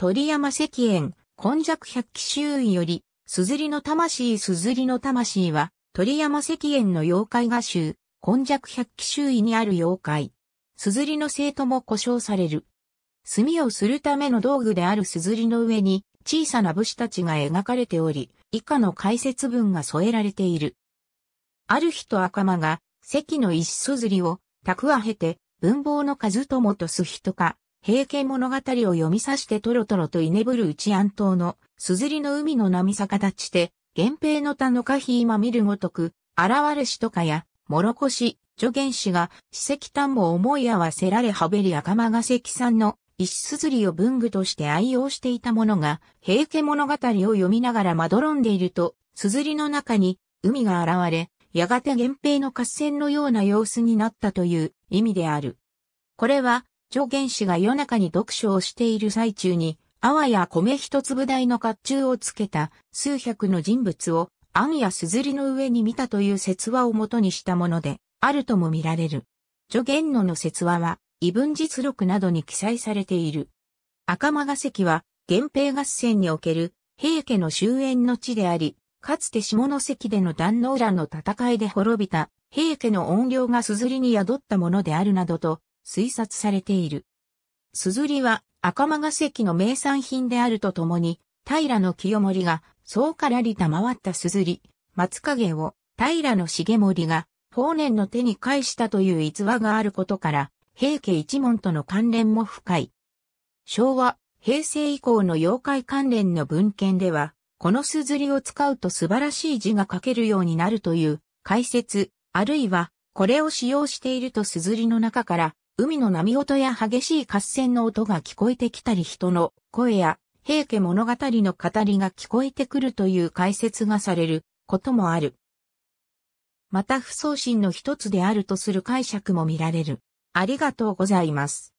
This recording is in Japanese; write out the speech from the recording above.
鳥山石燕、今弱百鬼周囲より、硯の魂硯の魂は、鳥山石燕の妖怪画集、今弱百鬼周囲にある妖怪。硯の生徒も故障される。墨をするための道具である硯の上に、小さな武士たちが描かれており、以下の解説文が添えられている。ある日と赤間が、関の石硯を、宅は経て、文房の数ともとす人か、平家物語を読みさしてトロトロと居眠る内安島の、すずりの海の波逆立ちて、源平の他の下。否今見るごとく、現るしとかや、諸し、助言師が、史跡端も思い合わせられはべり赤間が関さんの石すずりを文具として愛用していたものが、平家物語を読みながらまどろんでいると、すずりの中に海が現れ、やがて源平の合戦のような様子になったという意味である。これは、助原師が夜中に読書をしている最中に、あわや米一粒大の甲冑をつけた数百の人物を、暗やすずりの上に見たという説話をもとにしたもので、あるとも見られる。助言のの説話は、異文実録などに記載されている。赤間が関は、源平合戦における、平家の終焉の地であり、かつて下関での壇の浦の戦いで滅びた、平家の怨霊が硯りに宿ったものであるなどと、推察されている。硯りは赤間が関の名産品であるとともに、平の清盛が、そうからりた回った硯、り、松影を平の重盛が、法然の手に返したという逸話があることから、平家一門との関連も深い。昭和、平成以降の妖怪関連の文献では、この硯りを使うと素晴らしい字が書けるようになるという解説、あるいは、これを使用していると硯りの中から海の波音や激しい合戦の音が聞こえてきたり人の声や平家物語の語りが聞こえてくるという解説がされることもある。また不送信の一つであるとする解釈も見られる。ありがとうございます。